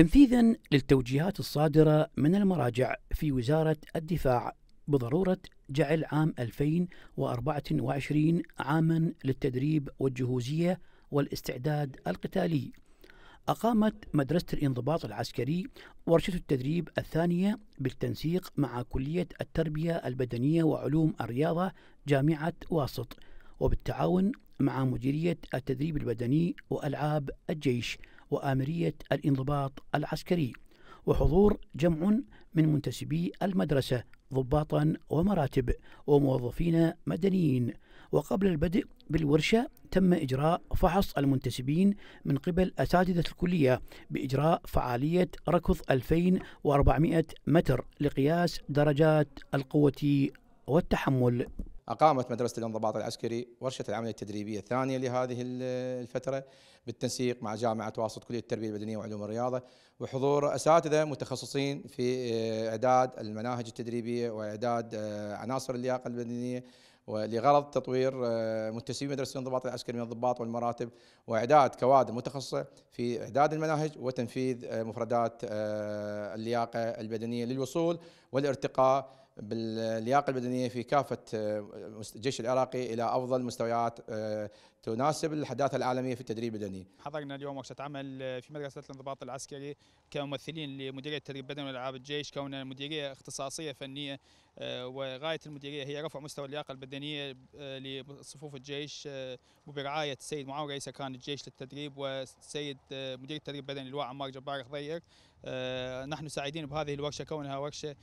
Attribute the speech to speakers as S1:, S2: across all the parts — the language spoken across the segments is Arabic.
S1: تنفيذا للتوجيهات الصادرة من المراجع في وزارة الدفاع بضرورة جعل عام 2024 عاما للتدريب والجهوزية والاستعداد القتالي أقامت مدرسة الانضباط العسكري ورشة التدريب الثانية بالتنسيق مع كلية التربية البدنية وعلوم الرياضة جامعة واسط وبالتعاون مع مديرية التدريب البدني وألعاب الجيش وآمرية الانضباط العسكري وحضور جمع من منتسبي المدرسة ضباطا ومراتب وموظفين مدنيين وقبل البدء بالورشة تم إجراء فحص المنتسبين من قبل أساتذة الكلية بإجراء فعالية ركض 2400 متر لقياس درجات
S2: القوة والتحمل أقامت مدرسة الانضباط العسكري ورشة العملية التدريبية الثانية لهذه الفترة بالتنسيق مع جامعة واسط كلية التربية البدنية وعلوم الرياضة وحضور أساتذة متخصصين في آه، إعداد المناهج التدريبية وإعداد آه، عناصر اللياقة البدنية ولغرض تطوير آه، منتسبي مدرسه الانضباط العسكري من الضباط والمراتب واعداد كوادر متخصصه في اعداد المناهج وتنفيذ مفردات اللياقه البدنيه للوصول والارتقاء باللياقه البدنيه في كافه آه، الجيش العراقي الى افضل مستويات آه، تناسب الحداثه العالميه في التدريب البدني.
S3: حضرنا اليوم ورشه عمل آه، في مدرسه الانضباط العسكري كممثلين لمديريه التدريب البدني والالعاب الجيش كونها مديريه اختصاصيه فنيه آه، وغايه المديريه هي رفع مستوى اللياقه البدنيه آه، لصفوف الجيش آه، وبرعايه السيد معاون رئيس كان الجيش للتدريب والسيد مدير التدريب البدني اللواء عمار جبار خضير نحن سعيدين بهذه الورشه كونها ورشه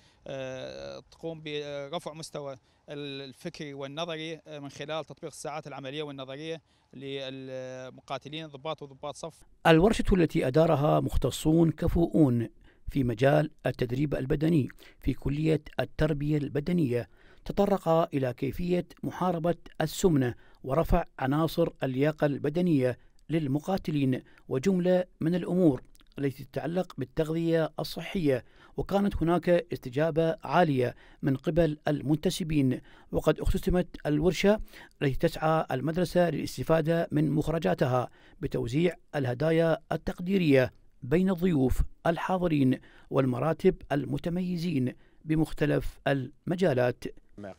S3: تقوم برفع مستوى الفكري والنظري من خلال تطبيق الساعات العمليه والنظريه للمقاتلين ضباط وضباط صف
S1: الورشه التي ادارها مختصون كفؤون في مجال التدريب البدني في كلية التربية البدنية تطرق إلى كيفية محاربة السمنة ورفع عناصر اللياقة البدنية للمقاتلين وجملة من الأمور التي تتعلق بالتغذية الصحية وكانت هناك استجابة عالية من قبل المنتسبين وقد اختتمت الورشة التي تسعى المدرسة للاستفادة من مخرجاتها بتوزيع الهدايا التقديرية بين الضيوف الحاضرين والمراتب المتميزين بمختلف المجالات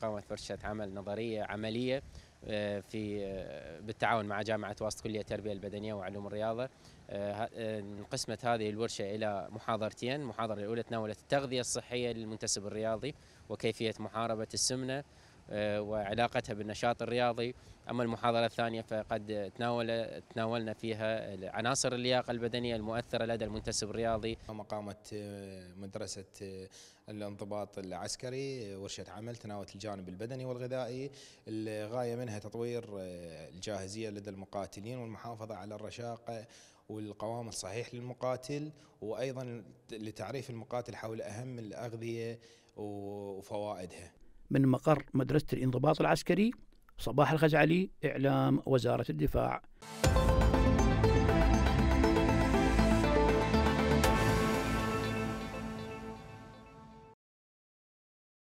S4: قامت ورشة عمل نظرية عملية آه، في آه، بالتعاون مع جامعة واسط كلية التربية البدنية وعلوم الرياضة آه، انقسمت هذه الورشة إلى محاضرتين المحاضرة الأولى تناولت التغذية الصحية للمنتسب الرياضي وكيفية محاربة السمنة آه، وعلاقتها بالنشاط الرياضي أما المحاضرة الثانية فقد تناول تناولنا فيها عناصر اللياقة البدنية المؤثرة لدى المنتسب الرياضي قامت آه، مدرسة آه، الانضباط العسكري ورشة عمل تناولت الجانب البدني والغذائي الغاية منها تطوير الجاهزية لدى المقاتلين والمحافظة على الرشاقة والقوام الصحيح للمقاتل وأيضا لتعريف المقاتل حول أهم الأغذية وفوائدها
S1: من مقر مدرسة الانضباط العسكري صباح الخزعلي إعلام وزارة الدفاع